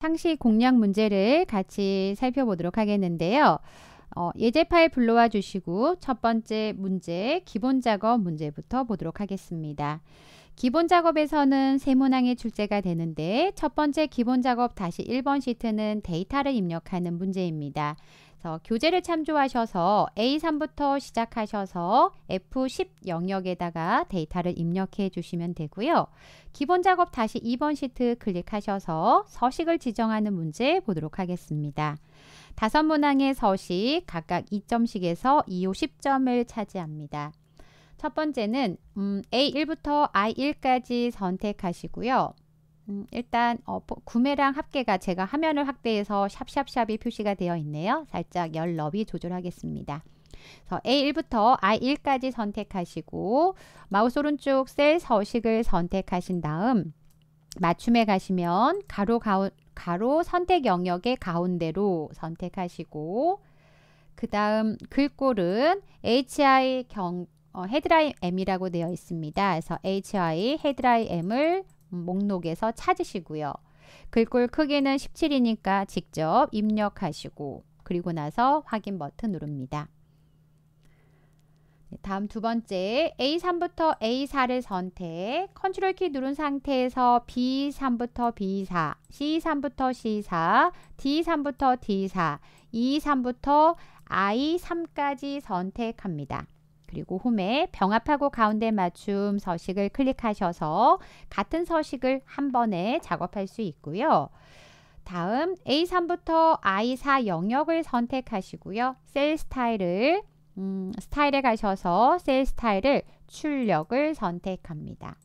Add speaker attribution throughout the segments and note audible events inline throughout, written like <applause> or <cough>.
Speaker 1: 상시 공략 문제를 같이 살펴보도록 하겠는데요. 어, 예제 파일 불러와 주시고 첫 번째 문제 기본 작업 문제부터 보도록 하겠습니다. 기본 작업에서는 세문항이 출제가 되는데 첫 번째 기본 작업 다시 1번 시트는 데이터를 입력하는 문제입니다. 그래서 교재를 참조하셔서 A3부터 시작하셔서 F10 영역에다가 데이터를 입력해 주시면 되고요. 기본 작업 다시 2번 시트 클릭하셔서 서식을 지정하는 문제 보도록 하겠습니다. 다섯 문항의 서식 각각 2점씩에서 2호 10점을 차지합니다. 첫 번째는 음, A1부터 I1까지 선택하시고요. 음, 일단 어, 구매량 합계가 제가 화면을 확대해서 샵샵샵이 표시가 되어 있네요. 살짝 열 너비 조절하겠습니다. 그래서 A1부터 I1까지 선택하시고 마우스 오른쪽 셀 서식을 선택하신 다음 맞춤에 가시면 가로 가운, 가로 선택 영역의 가운데로 선택하시고 그 다음 글꼴은 HI 경, 어, 헤드라인 M이라고 되어 있습니다. 그래서 HI 헤드라인 M을 목록에서 찾으시고요. 글꼴 크기는 17이니까 직접 입력하시고 그리고 나서 확인 버튼 누릅니다. 네, 다음 두 번째 A3부터 A4를 선택 컨트롤 키 누른 상태에서 B3부터 B4 C3부터 C4 D3부터 D4 E3부터 I3까지 선택합니다. 그리고 홈에 병합하고 가운데 맞춤 서식을 클릭하셔서 같은 서식을 한 번에 작업할 수 있고요. 다음 A3부터 I4 영역을 선택하시고요. 셀 스타일을 음, 스타일에 가셔서 셀 스타일을 출력을 선택합니다.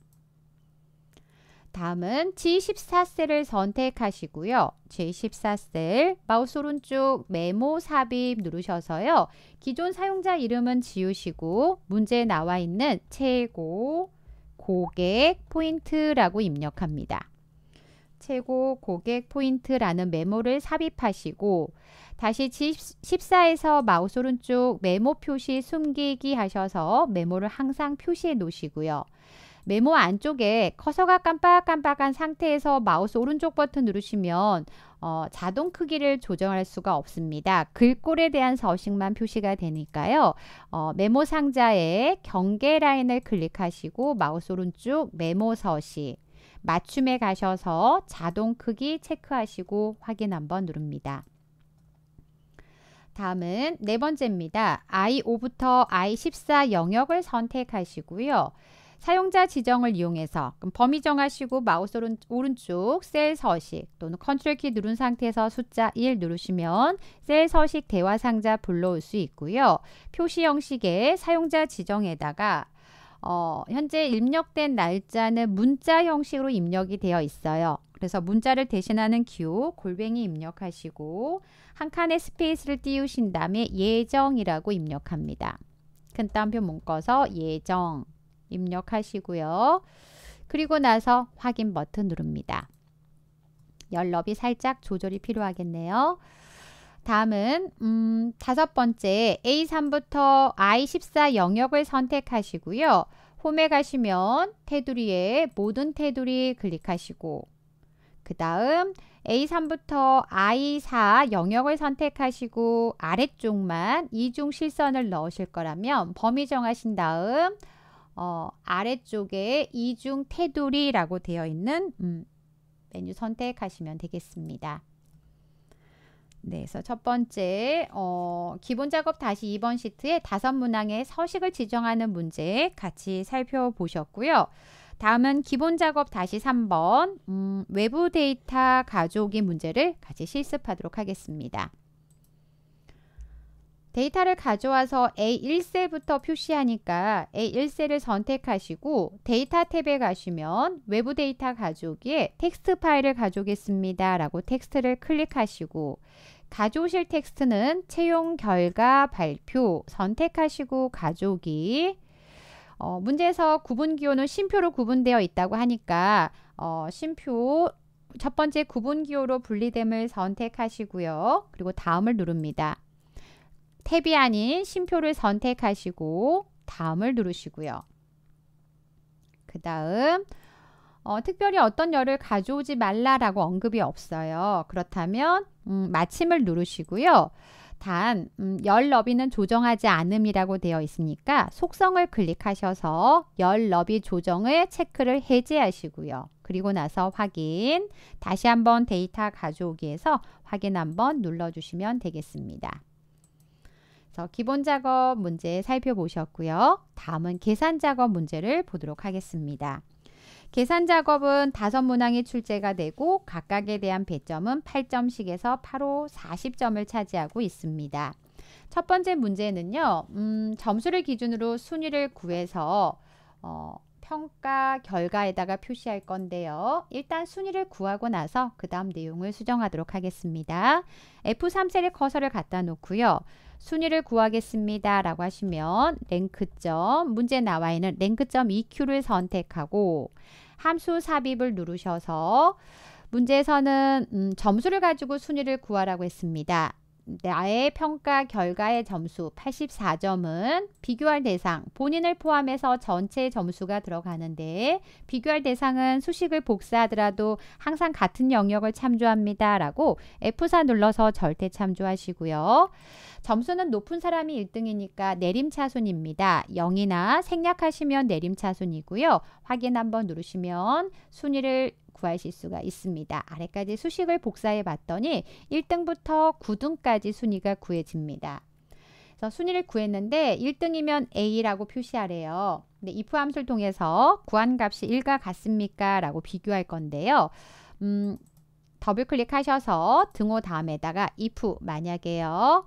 Speaker 1: 다음은 G14셀을 선택하시고요. G14셀 마우스 오른쪽 메모 삽입 누르셔서요. 기존 사용자 이름은 지우시고 문제에 나와 있는 최고 고객 포인트라고 입력합니다. 최고 고객 포인트라는 메모를 삽입하시고 다시 G14에서 마우스 오른쪽 메모 표시 숨기기 하셔서 메모를 항상 표시해 놓으시고요. 메모 안쪽에 커서가 깜빡깜빡한 상태에서 마우스 오른쪽 버튼 누르시면 어, 자동 크기를 조정할 수가 없습니다. 글꼴에 대한 서식만 표시가 되니까요. 어, 메모 상자에 경계 라인을 클릭하시고 마우스 오른쪽 메모 서식 맞춤에 가셔서 자동 크기 체크하시고 확인 한번 누릅니다. 다음은 네 번째입니다. I5부터 I14 영역을 선택하시고요. 사용자 지정을 이용해서 범위 정하시고 마우스 오른쪽 셀 서식 또는 컨트롤 키 누른 상태에서 숫자 1 누르시면 셀 서식 대화 상자 불러올 수 있고요. 표시 형식의 사용자 지정에다가 어, 현재 입력된 날짜는 문자 형식으로 입력이 되어 있어요. 그래서 문자를 대신하는 기호 골뱅이 입력하시고 한 칸의 스페이스를 띄우신 다음에 예정이라고 입력합니다. 큰 따옴표 문꺼서 예정 입력하시고요. 그리고 나서 확인 버튼 누릅니다. 연럽이 살짝 조절이 필요하겠네요. 다음은 음, 다섯 번째 A3부터 I14 영역을 선택하시고요. 홈에 가시면 테두리에 모든 테두리 클릭하시고 그 다음 A3부터 I4 영역을 선택하시고 아래쪽만 이중 실선을 넣으실 거라면 범위 정하신 다음 어, 아래쪽에 이중 테두리라고 되어 있는 음, 메뉴 선택하시면 되겠습니다. 네, 그래서 첫 번째 어, 기본 작업 다시 2번 시트에 다섯 문항의 서식을 지정하는 문제 같이 살펴보셨고요. 다음은 기본 작업 다시 3번 음, 외부 데이터 가져오기 문제를 같이 실습하도록 하겠습니다. 데이터를 가져와서 A1셀부터 표시하니까 A1셀을 선택하시고 데이터 탭에 가시면 외부 데이터 가져오기에 텍스트 파일을 가져오겠습니다. 라고 텍스트를 클릭하시고 가져오실 텍스트는 채용 결과 발표 선택하시고 가져오기 어, 문제에서 구분 기호는 심표로 구분되어 있다고 하니까 어, 심표 첫 번째 구분 기호로 분리됨을 선택하시고요. 그리고 다음을 누릅니다. 탭이 아닌 쉼표를 선택하시고 다음을 누르시고요. 그 다음 어, 특별히 어떤 열을 가져오지 말라라고 언급이 없어요. 그렇다면 음, 마침을 누르시고요. 단, 음, 열 너비는 조정하지 않음이라고 되어 있으니까 속성을 클릭하셔서 열 너비 조정을 체크를 해제하시고요. 그리고 나서 확인, 다시 한번 데이터 가져오기에서 확인 한번 눌러주시면 되겠습니다. 그래서 기본 작업 문제 살펴보셨고요. 다음은 계산 작업 문제를 보도록 하겠습니다. 계산 작업은 다섯 문항이 출제가 되고 각각에 대한 배점은 8점씩에서 8호 40점을 차지하고 있습니다. 첫 번째 문제는요. 음, 점수를 기준으로 순위를 구해서 어, 평가 결과에다가 표시할 건데요. 일단 순위를 구하고 나서 그 다음 내용을 수정하도록 하겠습니다. F3셀에 커서를 갖다 놓고요. 순위를 구하겠습니다. 라고 하시면 랭크점, 문제 나와 있는 랭크점 EQ를 선택하고 함수 삽입을 누르셔서 문제에서는 음, 점수를 가지고 순위를 구하라고 했습니다. 나의 평가 결과의 점수 84점은 비교할 대상 본인을 포함해서 전체 점수가 들어가는데 비교할 대상은 수식을 복사하더라도 항상 같은 영역을 참조합니다. 라고 F4 눌러서 절대 참조하시고요. 점수는 높은 사람이 1등이니까 내림차순입니다. 0이나 생략하시면 내림차순이고요. 확인 한번 누르시면 순위를 구하실 수가 있습니다. 아래까지 수식을 복사해 봤더니 1등부터 9등까지 순위가 구해집니다. 그래서 순위를 구했는데 1등이면 A라고 표시하래요. 근데 if 함수를 통해서 구한값이 1과 같습니까? 라고 비교할 건데요. 음, 더블 클릭하셔서 등호 다음에다가 if 만약에요.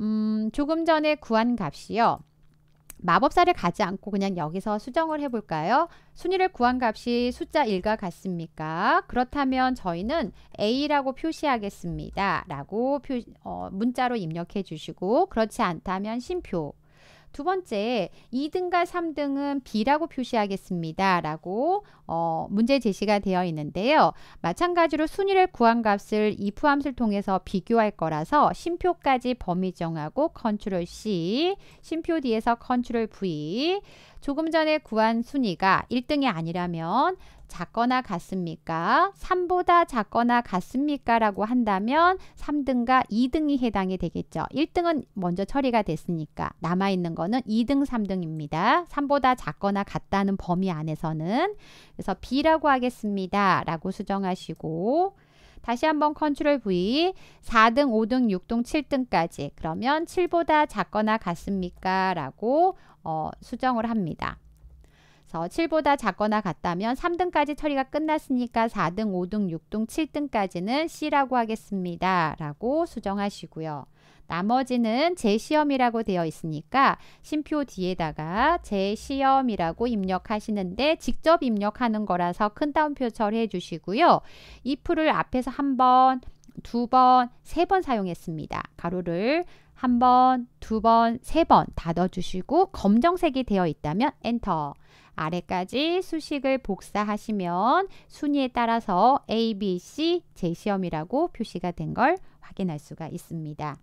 Speaker 1: 음, 조금 전에 구한 값이요. 마법사를 가지 않고 그냥 여기서 수정을 해볼까요? 순위를 구한 값이 숫자 1과 같습니까? 그렇다면 저희는 A라고 표시하겠습니다. 라고 표, 어, 문자로 입력해 주시고 그렇지 않다면 심표 두 번째, 2등과 3등은 B라고 표시하겠습니다. 라고 어, 문제 제시가 되어 있는데요. 마찬가지로 순위를 구한 값을 if 함수를 통해서 비교할 거라서 심표까지 범위 정하고 컨트롤 C, 심표 뒤에서 컨트롤 V 조금 전에 구한 순위가 1등이 아니라면 작거나 같습니까? 3보다 작거나 같습니까? 라고 한다면 3등과 2등이 해당이 되겠죠. 1등은 먼저 처리가 됐으니까 남아있는 거는 2등, 3등입니다. 3보다 작거나 같다는 범위 안에서는 그래서 B라고 하겠습니다. 라고 수정하시고 다시 한번 컨트롤 V 4등, 5등, 6등, 7등까지 그러면 7보다 작거나 같습니까? 라고 어, 수정을 합니다. 그래서 7보다 작거나 같다면 3등까지 처리가 끝났으니까 4등, 5등, 6등, 7등까지는 C라고 하겠습니다. 라고 수정하시고요. 나머지는 재시험이라고 되어 있으니까 심표 뒤에다가 재시험이라고 입력하시는데 직접 입력하는 거라서 큰 따옴표 처리해 주시고요. 이 풀을 앞에서 한 번, 두 번, 세번 사용했습니다. 가로를 한 번, 두 번, 세번 닫아주시고 검정색이 되어 있다면 엔터 아래까지 수식을 복사하시면 순위에 따라서 A, B, C 제시험이라고 표시가 된 걸 확인할 수가 있습니다.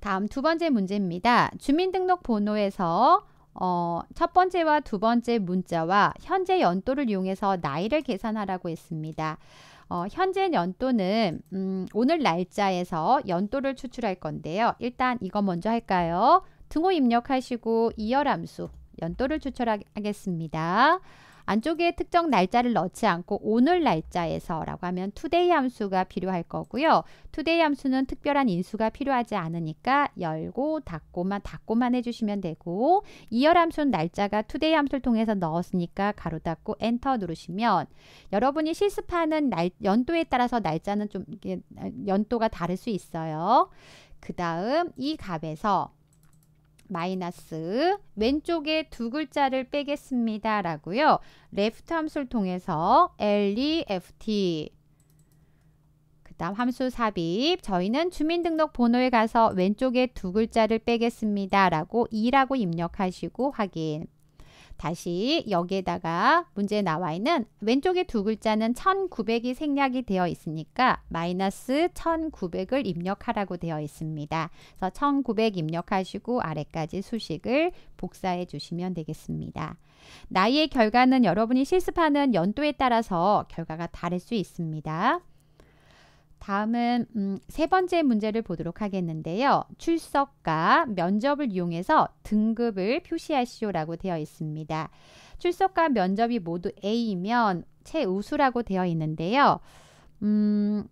Speaker 1: 다음 두 번째 문제입니다. 주민등록번호에서 어, 첫 번째와 두 번째 문자와 현재 연도를 이용해서 나이를 계산하라고 했습니다. 어, 현재 연도는 음, 오늘 날짜에서 연도를 추출할 건데요. 일단 이거 먼저 할까요? 등호 입력하시고 이열함수 연도를 추출하겠습니다. 안쪽에 특정 날짜를 넣지 않고 오늘 날짜에서 라고 하면 today 함수가 필요할 거고요. today 함수는 특별한 인수가 필요하지 않으니까 열고 닫고만 닫고만 해주시면 되고 이열 함수는 날짜가 today 함수를 통해서 넣었으니까 가로 닫고 엔터 누르시면 여러분이 실습하는 날, 연도에 따라서 날짜는 좀 아, 연도가 다를 수 있어요. 그 다음 이 값에서 마이너스 왼쪽에 두 글자를 빼겠습니다. 라고요. l e f 함수를 통해서 left 그 다음 함수 삽입 저희는 주민등록번호에 가서 왼쪽에 두 글자를 빼겠습니다. 라고 2라고 입력하시고 확인 다시 여기에다가 문제에 나와 있는 왼쪽에 두 글자는 1900이 생략이 되어 있으니까 마이너스 1900을 입력하라고 되어 있습니다. 그래서 1900 입력하시고 아래까지 수식을 복사해 주시면 되겠습니다. 나이의 결과는 여러분이 실습하는 연도에 따라서 결과가 다를 수 있습니다. 다음은 음, 세 번째 문제를 보도록 하겠는데요. 출석과 면접을 이용해서 등급을 표시하시오라고 되어 있습니다. 출석과 면접이 모두 A이면 최우수라고 되어 있는데요. 음,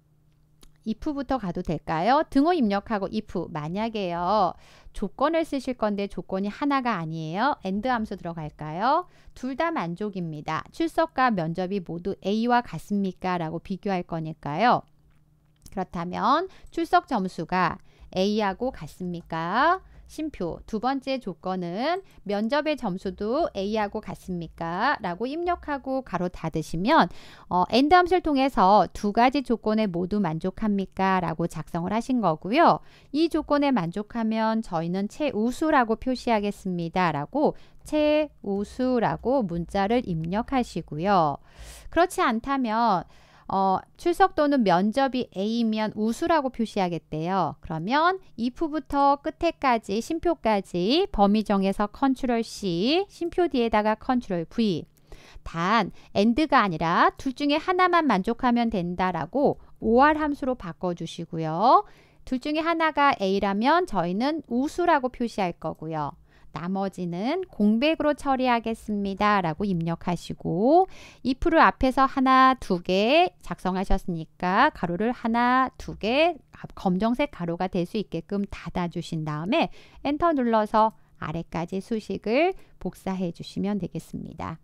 Speaker 1: if부터 가도 될까요? 등호 입력하고 if 만약에요. 조건을 쓰실 건데 조건이 하나가 아니에요. and 함수 들어갈까요? 둘 다 만족입니다. 출석과 면접이 모두 A와 같습니까? 라고 비교할 거니까요. 그렇다면 출석 점수가 A하고 같습니까? 심표 두 번째 조건은 면접의 점수도 A하고 같습니까? 라고 입력하고 가로 닫으시면 어, 엔드 함수를 통해서 두 가지 조건에 모두 만족합니까? 라고 작성을 하신 거고요. 이 조건에 만족하면 저희는 최우수라고 표시하겠습니다. 라고 최우수라고 문자를 입력하시고요. 그렇지 않다면 어, 출석 또는 면접이 A면 우수라고 표시하겠대요. 그러면 if부터 끝에까지 심표까지 범위 정해서 컨트롤 C, 심표 뒤에다가 컨트롤 V. 단, and가 아니라 둘 중에 하나만 만족하면 된다라고 OR 함수로 바꿔주시고요. 둘 중에 하나가 A라면 저희는 우수라고 표시할 거고요. 나머지는 공백으로 처리하겠습니다. 라고 입력하시고 if를 앞에서 하나, 두 개 작성하셨으니까 가로를 하나, 두 개 검정색 가로가 될 수 있게끔 닫아주신 다음에 엔터 눌러서 아래까지 수식을 복사해 주시면 되겠습니다.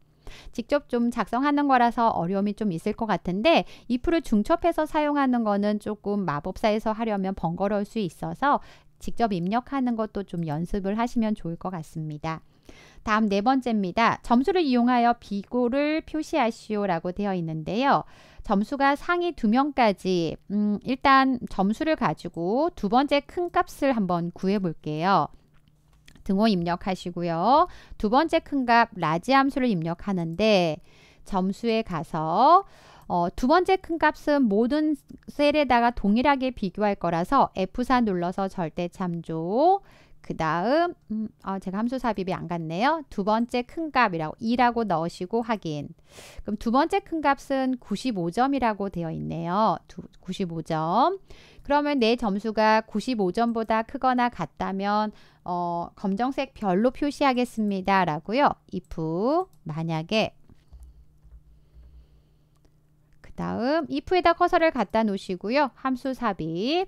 Speaker 1: 직접 좀 작성하는 거라서 어려움이 좀 있을 것 같은데 if를 중첩해서 사용하는 거는 조금 마법사에서 하려면 번거로울 수 있어서 직접 입력하는 것도 좀 연습을 하시면 좋을 것 같습니다. 다음 네 번째입니다. 점수를 이용하여 비고를 표시하시오라고 되어 있는데요. 점수가 상위 두 명까지 음, 일단 점수를 가지고 두 번째 큰 값을 한번 구해 볼게요. 등호 입력하시고요. 두 번째 큰 값 라지 함수를 입력하는데 점수에 가서 어, 두 번째 큰 값은 모든 셀에다가 동일하게 비교할 거라서 F4 눌러서 절대 참조 그 다음 음, 아, 제가 함수 삽입이 안 갔네요. 두 번째 큰 값이라고 2라고 넣으시고 확인. 그럼 두 번째 큰 값은 95점이라고 되어 있네요. 두, 95점. 그러면 내 점수가 95점보다 크거나 같다면 어, 검정색 별로 표시하겠습니다. 라고요. if 만약에 다음 if에다 커서를 갖다 놓으시고요. 함수 삽입.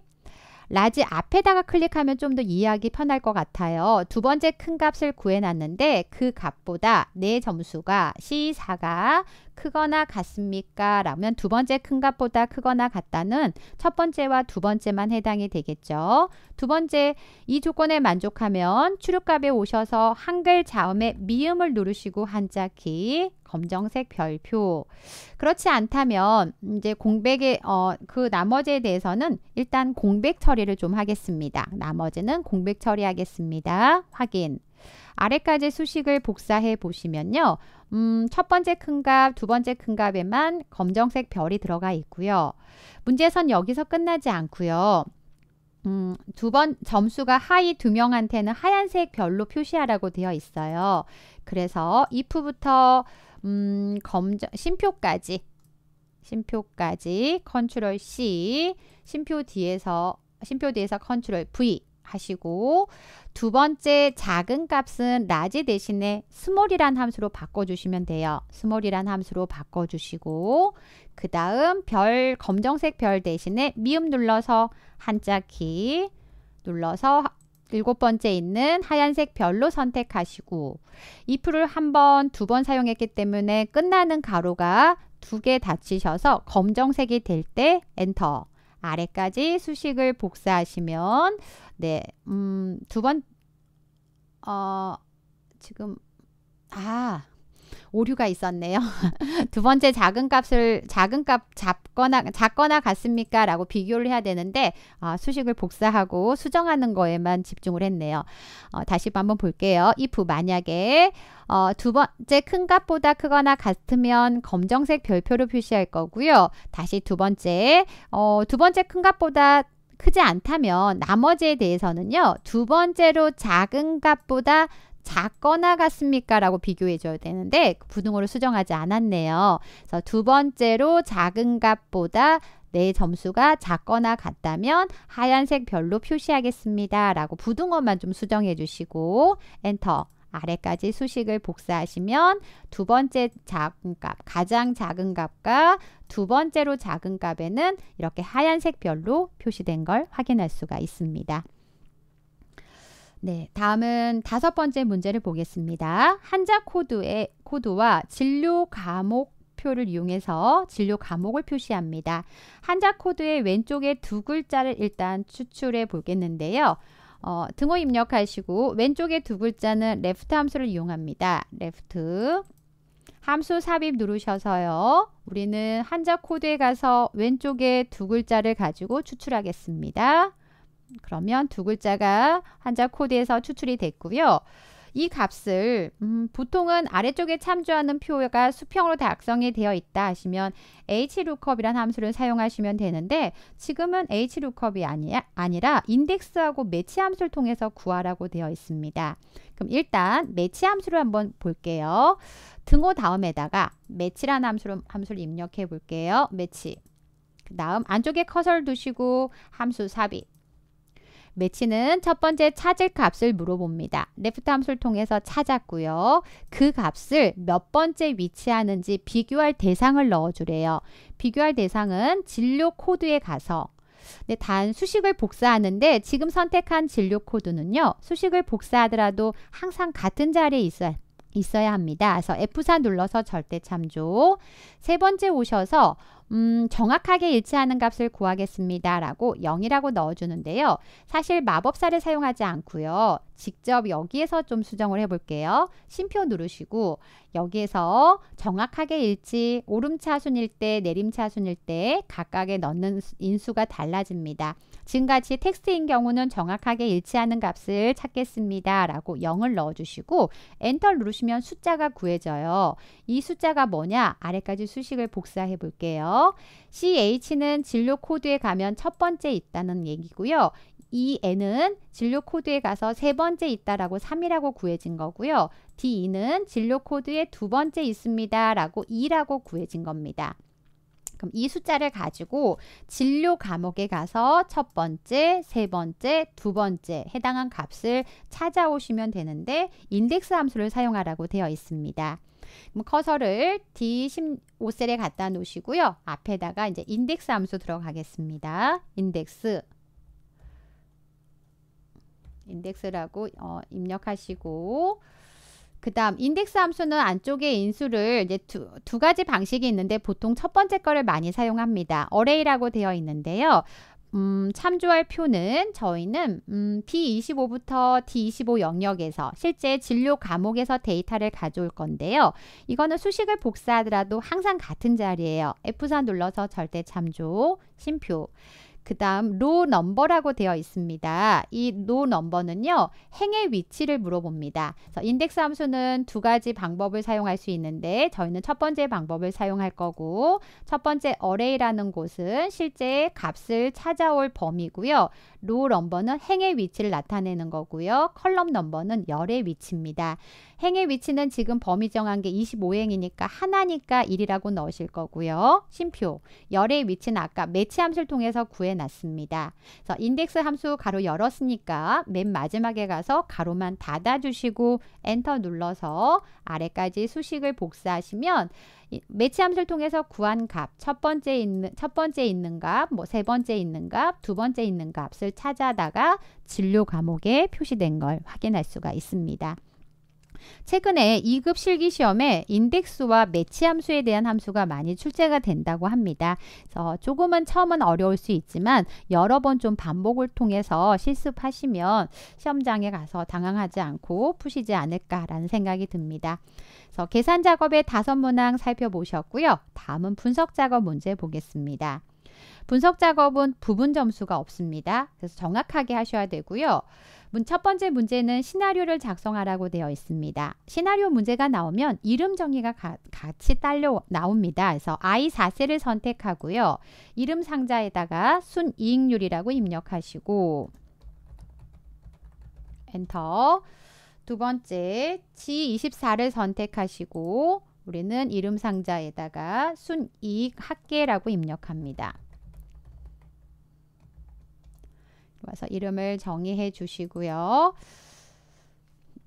Speaker 1: 라지 앞에다가 클릭하면 좀 더 이해하기 편할 것 같아요. 두 번째 큰 값을 구해놨는데 그 값보다 내 네 점수가 C4가 크거나 같습니까? 라면 두 번째 큰 값보다 크거나 같다는 첫 번째와 두 번째만 해당이 되겠죠. 두 번째, 이 조건에 만족하면 출입값에 오셔서 한글 자음에 미음을 누르시고 한자키 검정색 별표. 그렇지 않다면 이제 공백에 어, 그 나머지에 대해서는 일단 공백 처리를 좀 하겠습니다. 나머지는 공백 처리하겠습니다. 확인. 아래까지 수식을 복사해 보시면요. 음, 첫 번째 큰 값, 두 번째 큰 값에만 검정색 별이 들어가 있고요. 문제선 여기서 끝나지 않고요. 음, 두번 점수가 하위 두 명한테는 하얀색 별로 표시하라고 되어 있어요. 그래서 if부터 음, 검정 심표까지 심표까지 컨트롤 C 심표 뒤에서 심표 뒤에서 컨트롤 V 하시고 두 번째 작은 값은 라지 대신에 스몰이란 함수로 바꿔주시면 돼요. 스몰이란 함수로 바꿔주시고 그 다음 별 검정색 별 대신에 미음 눌러서 한자키 눌러서 일곱 번째 있는 하얀색 별로 선택하시고 if를 한 번, 두 번 사용했기 때문에 끝나는 가로가 두 개 닫히셔서 검정색이 될 때 엔터 아래까지 수식을 복사하시면 네, 음, 두 번, 어, 지금, 아, 오류가 있었네요. <laughs> 두 번째 작은 값을 작은 값 잡거나 작거나 같습니까? 라고 비교를 해야 되는데 어, 수식을 복사하고 수정하는 거에만 집중을 했네요. 어, 다시 한번 볼게요. if 만약에 어, 두 번째 큰 값보다 크거나 같으면 검정색 별표로 표시할 거고요. 다시 두 번째 어, 두 번째 큰 값보다 크지 않다면 나머지에 대해서는요. 두 번째로 작은 값보다 작거나 같습니까? 라고 비교해 줘야 되는데 부등호를 그 수정하지 않았네요. 그래서 두 번째로 작은 값보다 내 네 점수가 작거나 같다면 하얀색 별로 표시하겠습니다. 라고 부등호만 좀 수정해 주시고 엔터 아래까지 수식을 복사하시면 두 번째 작은 값, 가장 작은 값과 두 번째로 작은 값에는 이렇게 하얀색 별로 표시된 걸 확인할 수가 있습니다. 네, 다음은 다섯 번째 문제를 보겠습니다. 한자 코드의 코드와 진료 과목 표를 이용해서 진료 과목을 표시합니다. 한자 코드의 왼쪽에 두 글자를 일단 추출해 보겠는데요. 어, 등호 입력하시고 왼쪽에 두 글자는 레프트 함수를 이용합니다. 레프트 함수 삽입 누르셔서요. 우리는 한자 코드에 가서 왼쪽에 두 글자를 가지고 추출하겠습니다. 그러면 두 글자가 한자 코드에서 추출이 됐고요. 이 값을 음, 보통은 아래쪽에 참조하는 표가 수평으로 작성이 되어 있다 하시면 h l o o k u p 이라는 함수를 사용하시면 되는데 지금은 h l o o k u p 이 아니, 아니라 인덱스하고 매치 함수를 통해서 구하라고 되어 있습니다. 그럼 일단 매치 함수를 한번 볼게요. 등호 다음에다가 매치란 함수를, 함수를 입력해 볼게요. 매치 그 다음 안쪽에 커서를 두시고 함수 삽입 매치는 첫 번째 찾을 값을 물어봅니다. 레프트 함수를 통해서 찾았고요. 그 값을 몇 번째 위치하는지 비교할 대상을 넣어주래요. 비교할 대상은 진료 코드에 가서 네, 단 수식을 복사하는데 지금 선택한 진료 코드는요. 수식을 복사하더라도 항상 같은 자리에 있어야 있어야 합니다. 그래서 F4 눌러서 절대 참조. 세 번째 오셔서 음, 정확하게 일치하는 값을 구하겠습니다. 라고 0이라고 넣어주는데요. 사실 마법사를 사용하지 않고요. 직접 여기에서 좀 수정을 해볼게요. 심표 누르시고 여기에서 정확하게 일치, 오름차순일 때, 내림차순일 때 각각에 넣는 인수가 달라집니다. 지금같이 텍스트인 경우는 정확하게 일치하는 값을 찾겠습니다. 라고 0을 넣어주시고 엔터 누르시면 숫자가 구해져요. 이 숫자가 뭐냐? 아래까지 수식을 복사해 볼게요. CH는 진료 코드에 가면 첫 번째 있다는 얘기고요. e N은 진료 코드에 가서 세 번째 있다라고 3이라고 구해진 거고요. d 는 진료 코드에 두 번째 있습니다라고 2라고 구해진 겁니다. 그럼 이 숫자를 가지고 진료 과목에 가서 첫 번째, 세 번째, 두 번째 해당한 값을 찾아오시면 되는데 인덱스 함수를 사용하라고 되어 있습니다. 그럼 커서를 D15셀에 갖다 놓으시고요. 앞에다가 이제 인덱스 함수 들어가겠습니다. 인덱스 인덱스라고 어, 입력하시고 그 다음 인덱스 함수는 안쪽에 인수를 이제 두, 두 가지 방식이 있는데 보통 첫 번째 거를 많이 사용합니다. 어레이라고 되어 있는데요. 음, 참조할 표는 저희는 음, B25부터 D25 영역에서 실제 진료 과목에서 데이터를 가져올 건데요. 이거는 수식을 복사하더라도 항상 같은 자리예요. F4 눌러서 절대 참조, 심표. 그 다음 로 넘버라고 되어 있습니다. 이로 넘버는요. 행의 위치를 물어봅니다. 그래서 인덱스 함수는 두 가지 방법을 사용할 수 있는데 저희는 첫 번째 방법을 사용할 거고 첫 번째 어레이라는 곳은 실제 값을 찾아올 범위고요. 로 넘버는 행의 위치를 나타내는 거고요. 컬럼 넘버는 열의 위치입니다. 행의 위치는 지금 범위 정한 게 25행이니까 하나니까 1이라고 넣으실 거고요. 심표 열의 위치는 아까 매치 함수를 통해서 구해놨습니다. 그래서 인덱스 함수 가로 열었으니까 맨 마지막에 가서 가로만 닫아주시고 엔터 눌러서 아래까지 수식을 복사하시면 매치함수를 통해서 구한 값, 첫 번째 있는 첫 번째 있는 값, 뭐 세 번째 있는 값, 두 번째 있는 값을 찾아다가 진료 과목에 표시된 걸 확인할 수가 있습니다. 최근에 2급 실기 시험에 인덱스와 매치 함수에 대한 함수가 많이 출제가 된다고 합니다. 그래서 조금은 처음은 어려울 수 있지만 여러 번 좀 반복을 통해서 실습하시면 시험장에 가서 당황하지 않고 푸시지 않을까라는 생각이 듭니다. 그래서 계산 작업의 다섯 문항 살펴보셨고요. 다음은 분석 작업 문제 보겠습니다. 분석 작업은 부분 점수가 없습니다. 그래서 정확하게 하셔야 되고요. 첫 번째 문제는 시나리오를 작성하라고 되어 있습니다. 시나리오 문제가 나오면 이름 정의가 가, 같이 딸려 나옵니다. 그래서 I 4세를 선택하고요. 이름 상자에다가 순이익률이라고 입력하시고 엔터 두 번째, G24를 선택하시고 우리는 이름 상자에다가 순이익 학계라고 입력합니다. 와서 이름을 정의해 주시고요.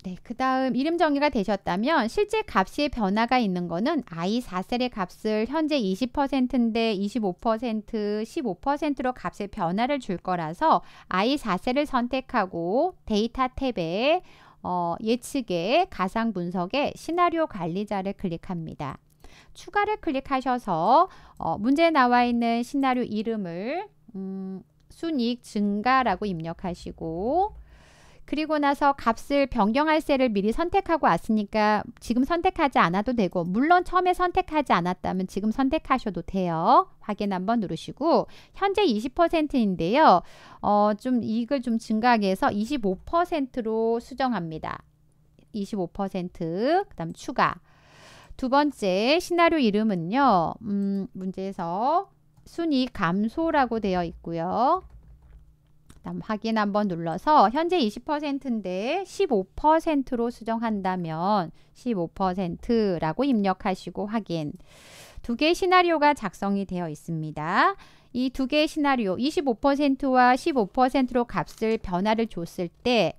Speaker 1: 네, 그 다음 이름 정의가 되셨다면 실제 값이 변화가 있는 거는 i 4셀의 값을 현재 20%인데 25%, 15%로 값의 변화를 줄 거라서 i 4셀을 선택하고 데이터 탭에 어, 예측의 가상 분석의 시나리오 관리자를 클릭합니다. 추가를 클릭하셔서 어, 문제에 나와 있는 시나리오 이름을 음, 순이익 증가라고 입력하시고 그리고 나서 값을 변경할 셀을 미리 선택하고 왔으니까 지금 선택하지 않아도 되고 물론 처음에 선택하지 않았다면 지금 선택하셔도 돼요. 확인 한번 누르시고 현재 20%인데요. 어, 좀 이익을 좀 증가하게 해서 25%로 수정합니다. 25%그 다음 추가 두 번째 시나리오 이름은요. 음, 문제에서 순이 감소라고 되어 있고요. 다음 확인 한번 눌러서 현재 20%인데 15%로 수정한다면 15%라고 입력하시고 확인. 두 개의 시나리오가 작성이 되어 있습니다. 이 두 개의 시나리오 25%와 15%로 값을 변화를 줬을 때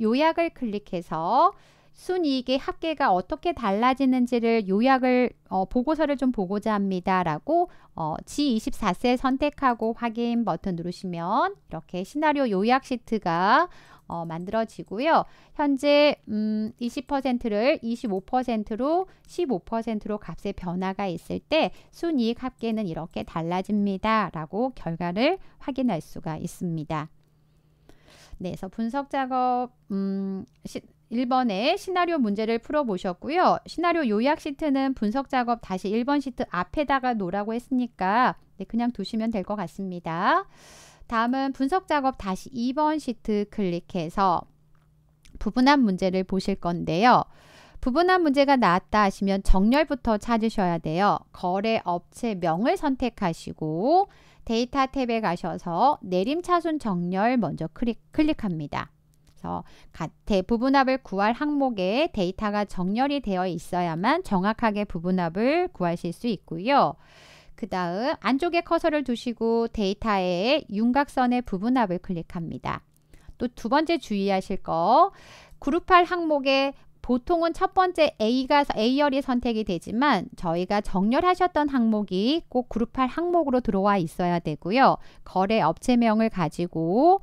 Speaker 1: 요약을 클릭해서 순이익의 합계가 어떻게 달라지는지를 요약을 어, 보고서를 좀 보고자 합니다라고 어, G24세 선택하고 확인 버튼 누르시면 이렇게 시나리오 요약 시트가 어, 만들어지고요. 현재 음, 20%를 25%로 15%로 값의 변화가 있을 때 순이익 합계는 이렇게 달라집니다. 라고 결과를 확인할 수가 있습니다. 네, 그래서 분석 작업 음, 1번에 시나리오 문제를 풀어보셨고요. 시나리오 요약 시트는 분석 작업 다시 1번 시트 앞에다가 놓으라고 했으니까 네, 그냥 두시면 될 것 같습니다. 다음은 분석 작업 다시 2번 시트 클릭해서 부분한 문제를 보실 건데요. 부분한 문제가 나왔다 하시면 정렬부터 찾으셔야 돼요. 거래 업체 명을 선택하시고 데이터 탭에 가셔서 내림차순 정렬 먼저 클릭, 클릭합니다. 그래서 대부분합을 구할 항목에 데이터가 정렬이 되어 있어야만 정확하게 부분합을 구하실 수 있고요. 그 다음 안쪽에 커서를 두시고 데이터의 윤곽선의 부분합을 클릭합니다. 또 두 번째 주의하실 거 그룹할 항목에 보통은 첫 번째 A가 A열이 선택이 되지만 저희가 정렬하셨던 항목이 꼭 그룹할 항목으로 들어와 있어야 되고요. 거래 업체명을 가지고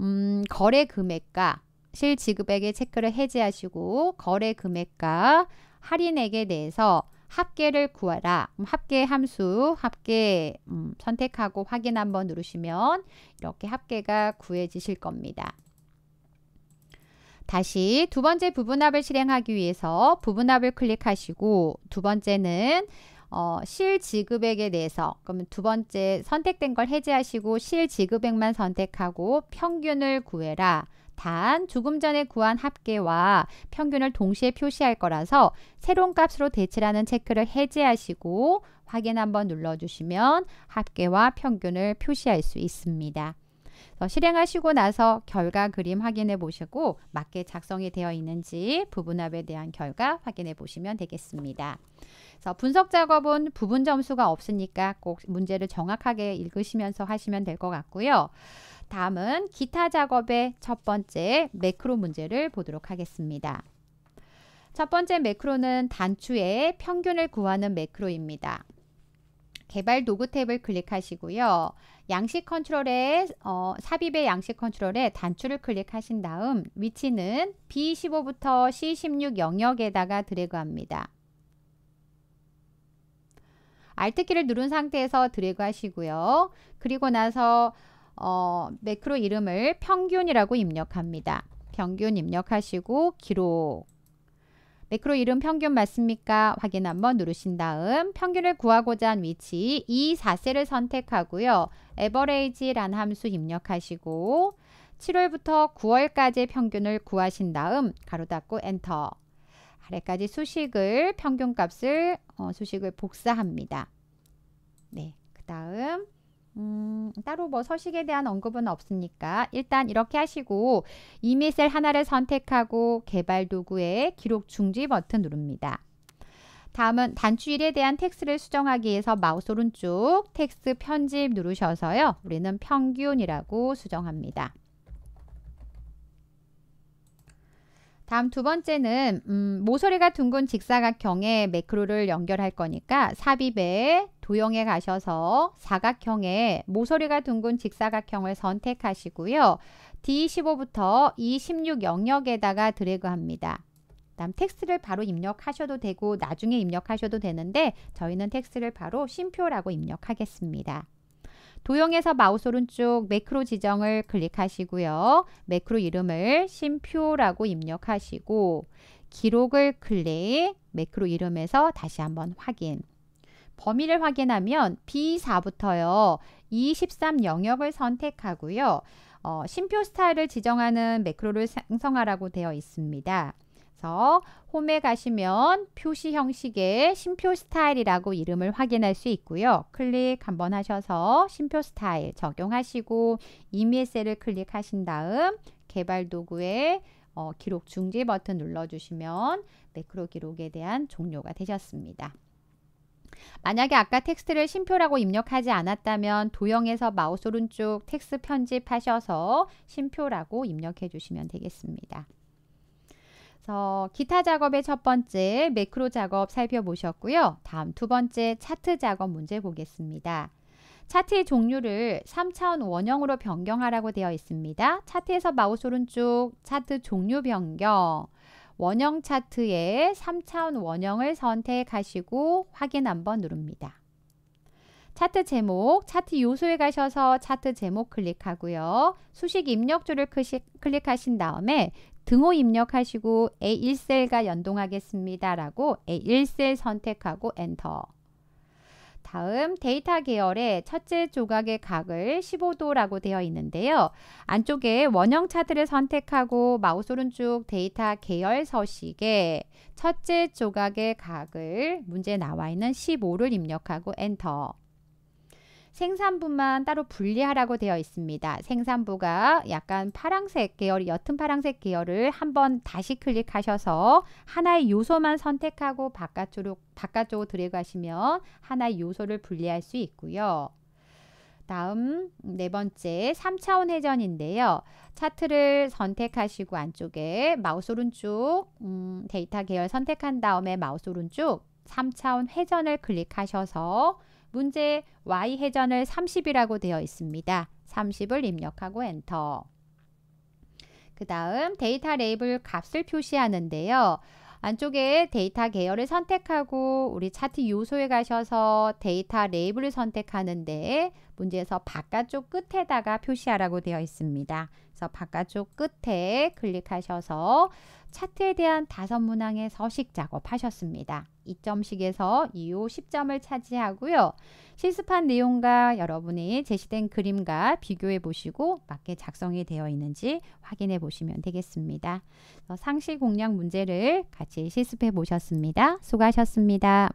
Speaker 1: 음, 거래 금액과 실지급액의 체크를 해제하시고 거래 금액과 할인액에 대해서 합계를 구하라. 합계 함수, 합계 음, 선택하고 확인 한번 누르시면 이렇게 합계가 구해지실 겁니다. 다시 두 번째 부분합을 실행하기 위해서 부분합을 클릭하시고 두 번째는 어, 실지급액에 대해서 그러면 두 번째 선택된 걸 해제하시고 실지급액만 선택하고 평균을 구해라. 단 조금 전에 구한 합계와 평균을 동시에 표시할 거라서 새로운 값으로 대체라는 체크를 해제하시고 확인 한번 눌러주시면 합계와 평균을 표시할 수 있습니다. 어, 실행하시고 나서 결과 그림 확인해 보시고 맞게 작성이 되어 있는지 부분합에 대한 결과 확인해 보시면 되겠습니다. 그래서 분석 작업은 부분 점수가 없으니까 꼭 문제를 정확하게 읽으시면서 하시면 될 것 같고요. 다음은 기타 작업의 첫 번째 매크로 문제를 보도록 하겠습니다. 첫 번째 매크로는 단추의 평균을 구하는 매크로입니다. 개발 도구 탭을 클릭하시고요. 양식 컨트롤에 어, 삽입의 양식 컨트롤에 단추를 클릭하신 다음 위치는 B15부터 C16 영역에다가 드래그합니다. Alt키를 누른 상태에서 드래그 하시고요. 그리고 나서 어, 매크로 이름을 평균이라고 입력합니다. 평균 입력하시고 기록 매크로 이름 평균 맞습니까? 확인 한번 누르신 다음 평균을 구하고자 한 위치 2, 4세를 선택하고요. 에버레이지란 함수 입력하시고 7월부터 9월까지의 평균을 구하신 다음 가로 닫고 엔터 아래까지 수식을 평균값을 어, 수식을 복사합니다. 네, 그 다음 음, 따로 뭐 서식에 대한 언급은 없으니까 일단 이렇게 하시고 이미 셀 하나를 선택하고 개발 도구에 기록 중지 버튼 누릅니다. 다음은 단추일에 대한 텍스를 수정하기 위해서 마우스 오른쪽 텍스 편집 누르셔서요. 우리는 평균이라고 수정합니다. 다음 두 번째는 음, 모서리가 둥근 직사각형의 매크로를 연결할 거니까 삽입에 도형에 가셔서 사각형에 모서리가 둥근 직사각형을 선택하시고요. D15부터 E16 영역에다가 드래그합니다. 다음 텍스트를 바로 입력하셔도 되고 나중에 입력하셔도 되는데 저희는 텍스트를 바로 심표라고 입력하겠습니다. 도형에서 마우스 오른쪽 매크로 지정을 클릭하시고요. 매크로 이름을 심표라고 입력하시고 기록을 클릭, 매크로 이름에서 다시 한번 확인. 범위를 확인하면 B4부터요. E13 영역을 선택하고요. 어, 심표 스타일을 지정하는 매크로를 생성하라고 되어 있습니다. 그래서 홈에 가시면 표시 형식의 심표 스타일이라고 이름을 확인할 수 있고요. 클릭 한번 하셔서 심표 스타일 적용하시고 이미의 셀을 클릭하신 다음 개발 도구에 어, 기록 중지 버튼 눌러주시면 매크로 기록에 대한 종료가 되셨습니다. 만약에 아까 텍스트를 심표라고 입력하지 않았다면 도형에서 마우스 오른쪽 텍스트 편집하셔서 심표라고 입력해 주시면 되겠습니다. 그래서 기타 작업의 첫 번째 매크로 작업 살펴보셨고요. 다음 두 번째 차트 작업 문제 보겠습니다. 차트의 종류를 3차원 원형으로 변경하라고 되어 있습니다. 차트에서 마우스 오른쪽 차트 종류 변경 원형 차트에 3차원 원형을 선택하시고 확인 한번 누릅니다. 차트 제목, 차트 요소에 가셔서 차트 제목 클릭하고요. 수식 입력줄을 클릭하신 다음에 등호 입력하시고 A1셀과 연동하겠습니다. 라고 A1셀 선택하고 엔터. 다음 데이터 계열의 첫째 조각의 각을 15도라고 되어 있는데요. 안쪽에 원형 차트를 선택하고 마우스 오른쪽 데이터 계열 서식에 첫째 조각의 각을 문제 나와 있는 15를 입력하고 엔터 생산부만 따로 분리하라고 되어 있습니다. 생산부가 약간 파랑색 계열, 옅은 파랑색 계열을 한번 다시 클릭하셔서 하나의 요소만 선택하고 바깥으로 바깥쪽으로 들어가시면 하나의 요소를 분리할 수 있고요. 다음 네 번째 3차원 회전인데요. 차트를 선택하시고 안쪽에 마우스 오른쪽 음, 데이터 계열 선택한 다음에 마우스 오른쪽 3차원 회전을 클릭하셔서 문제 y 회전을 30이라고 되어 있습니다. 30을 입력하고 엔터. 그 다음 데이터 레이블 값을 표시하는데요. 안쪽에 데이터 계열을 선택하고 우리 차트 요소에 가셔서 데이터 레이블을 선택하는데 문제에서 바깥쪽 끝에다가 표시하라고 되어 있습니다. 그래서 바깥쪽 끝에 클릭하셔서 차트에 대한 다섯 문항의 서식 작업하셨습니다. 2점씩에서 이후 10점을 차지하고요. 실습한 내용과 여러분이 제시된 그림과 비교해 보시고 맞게 작성이 되어 있는지 확인해 보시면 되겠습니다. 상시 공략 문제를 같이 실습해 보셨습니다. 수고하셨습니다.